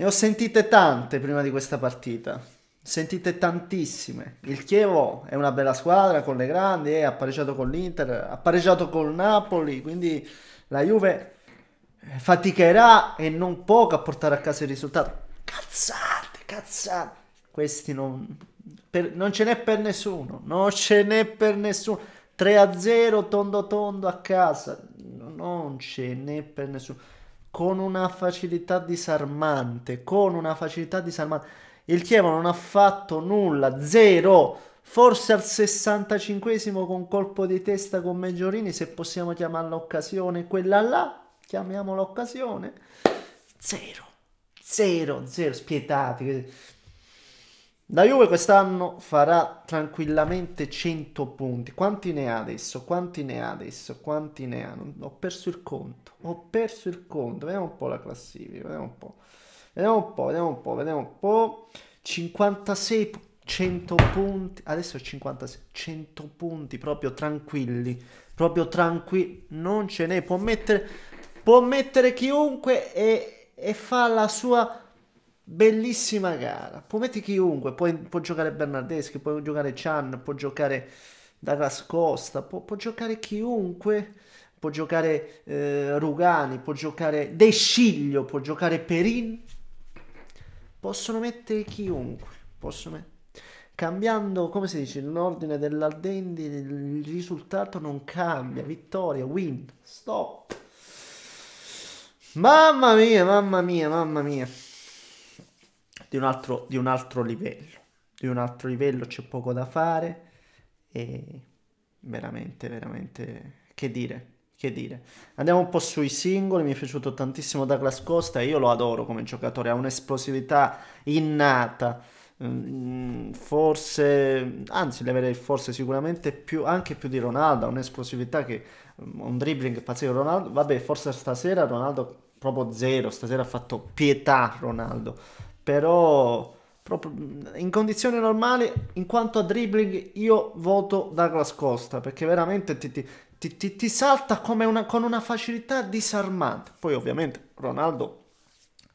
Ne ho sentite tante prima di questa partita. Sentite tantissime. Il Chievo è una bella squadra con le grandi, eh, ha pareggiato con l'Inter, ha pareggiato col Napoli, quindi la Juve eh, faticherà e non poco a portare a casa il risultato. Cazzate, cazzate. Questi non, per, non ce n'è per nessuno, non ce n'è per nessuno. 3 a 0 tondo tondo a casa, non ce n'è per nessuno con una facilità disarmante, con una facilità disarmante. Il Chievo non ha fatto nulla, zero, forse al 65esimo con colpo di testa con Meggiorini, se possiamo chiamarla occasione, quella là, chiamiamola occasione, zero, zero, zero, spietati. La Juve quest'anno farà tranquillamente 100 punti. Quanti ne ha adesso? Quanti ne ha adesso? Quanti ne ha? Non, ho perso il conto. Ho perso il conto. Vediamo un po' la classifica. Vediamo un po'. Vediamo un po', vediamo un po', vediamo un po'. 56 100 punti. Adesso 56 100 punti proprio tranquilli. Proprio tranquilli. Non ce n'è. Può mettere può mettere chiunque e, e fa la sua Bellissima gara. Può mettere chiunque, può, può, giocare Bernardeschi, può giocare Chan, può giocare Douglas Costa, può, può giocare chiunque, può giocare eh, Rugani, può giocare De Sciglio, può giocare Perin. Possono mettere chiunque, possono mettere cambiando, come si dice, l'ordine dell'Aldendi, il risultato non cambia, vittoria, win, stop. Mamma mia, mamma mia, mamma mia di un altro, di un altro livello. Di un altro livello c'è poco da fare e veramente, veramente, che dire, che dire. Andiamo un po' sui singoli, mi è piaciuto tantissimo Douglas Costa, io lo adoro come giocatore, ha un'esplosività innata, mm, forse, anzi le avrei forse sicuramente più, anche più di Ronaldo, ha un'esplosività che, mm, un dribbling pazzesco Ronaldo, vabbè forse stasera Ronaldo proprio zero, stasera ha fatto pietà Ronaldo, però in condizioni normali, in quanto a dribbling, io voto Douglas Costa perché veramente ti, ti, ti, ti salta una, con una facilità disarmante. Poi, ovviamente, Ronaldo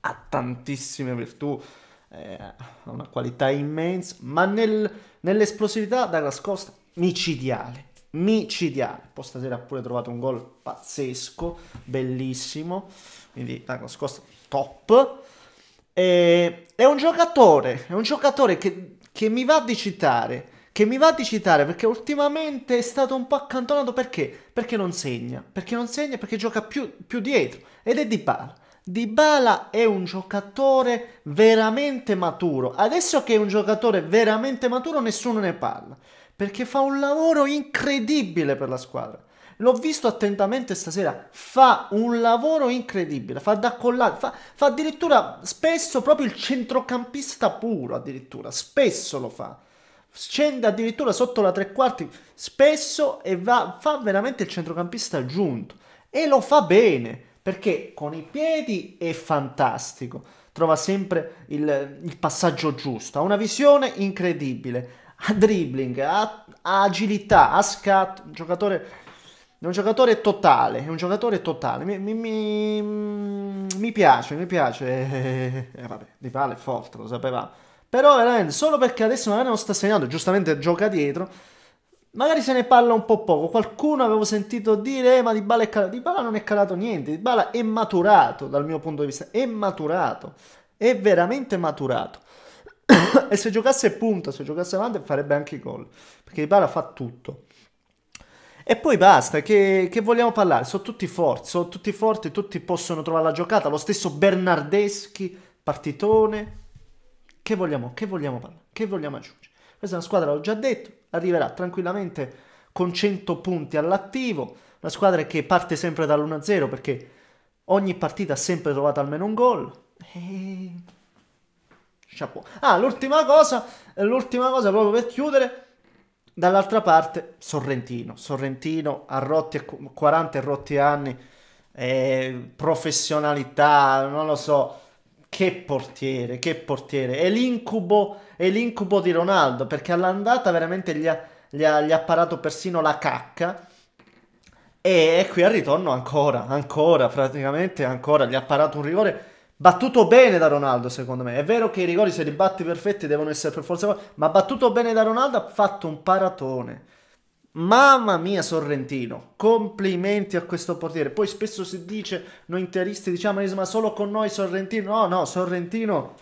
ha tantissime virtù, eh, ha una qualità immensa, ma nel, nell'esplosività, Douglas Costa micidiale. Micidiale, poi stasera ha pure trovato un gol pazzesco, bellissimo. Quindi, Douglas Costa top. E, eh, è un giocatore, è un giocatore che, che mi va di citare, che mi va di citare perché ultimamente è stato un po' accantonato perché? Perché non segna, perché non segna perché gioca più, più dietro ed è Dybala. Dybala è un giocatore veramente maturo. Adesso che è un giocatore veramente maturo, nessuno ne parla perché fa un lavoro incredibile per la squadra. L'ho visto attentamente stasera, fa un lavoro incredibile, fa da collare, fa, fa addirittura spesso proprio il centrocampista puro, addirittura, spesso lo fa scende addirittura sotto la tre quarti spesso e va, fa veramente il centrocampista giunto. e lo fa bene perché con i piedi è fantastico trova sempre il, il passaggio giusto ha una visione incredibile ha dribbling ha, ha agilità ha scatto un giocatore è un giocatore totale, è un giocatore totale. Mi, mi, mi piace, mi piace. Eh, vabbè, Di Pala è forte, lo sapevamo. Però veramente, solo perché adesso magari non sta segnando, giustamente gioca dietro, magari se ne parla un po' poco. Qualcuno avevo sentito dire, eh, ma Di Bala è calato. Di Bala non è calato niente, Di Bala è maturato dal mio punto di vista. È maturato, è veramente maturato. e se giocasse punta, se giocasse avanti, farebbe anche i gol. Perché Di Bala fa tutto. E poi basta, che, che, vogliamo parlare? Sono tutti forti, sono tutti forti, tutti possono trovare la giocata. Lo stesso Bernardeschi, partitone. Che vogliamo, che vogliamo parlare? Che vogliamo aggiungere? Questa è una squadra, l'ho già detto, arriverà tranquillamente con 100 punti all'attivo. Una squadra che parte sempre dall'1-0 perché ogni partita ha sempre trovato almeno un gol. E... Chapeau. Ah, l'ultima cosa, l'ultima cosa proprio per chiudere Dall'altra parte Sorrentino, Sorrentino a rotti, 40 e rotti anni, eh, professionalità, non lo so, che portiere, che portiere, è l'incubo, è l'incubo di Ronaldo perché all'andata veramente gli ha, gli, ha, gli ha parato persino la cacca e qui al ritorno ancora, ancora, praticamente ancora, gli ha parato un rigore Battuto bene da Ronaldo, secondo me. È vero che i rigori, se li batti perfetti, devono essere per forza. Ma battuto bene da Ronaldo, ha fatto un paratone. Mamma mia, Sorrentino. Complimenti a questo portiere. Poi spesso si dice, noi interisti diciamo, ma solo con noi Sorrentino. No, no, Sorrentino.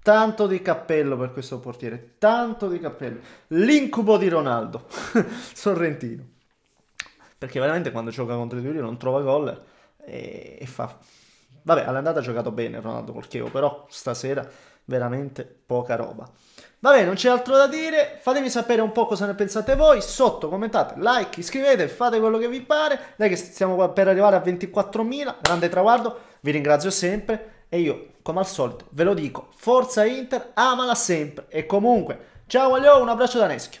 Tanto di cappello per questo portiere. Tanto di cappello. L'incubo di Ronaldo. Sorrentino. Perché veramente quando gioca contro i duri non trova gol e, e fa Vabbè, all'andata ha giocato bene Ronaldo col però stasera veramente poca roba. Vabbè, non c'è altro da dire, fatemi sapere un po' cosa ne pensate voi, sotto commentate, like, iscrivete, fate quello che vi pare, noi che stiamo per arrivare a 24.000, grande traguardo, vi ringrazio sempre e io, come al solito, ve lo dico, forza Inter, amala sempre e comunque, ciao Aglio, un abbraccio da Neschio.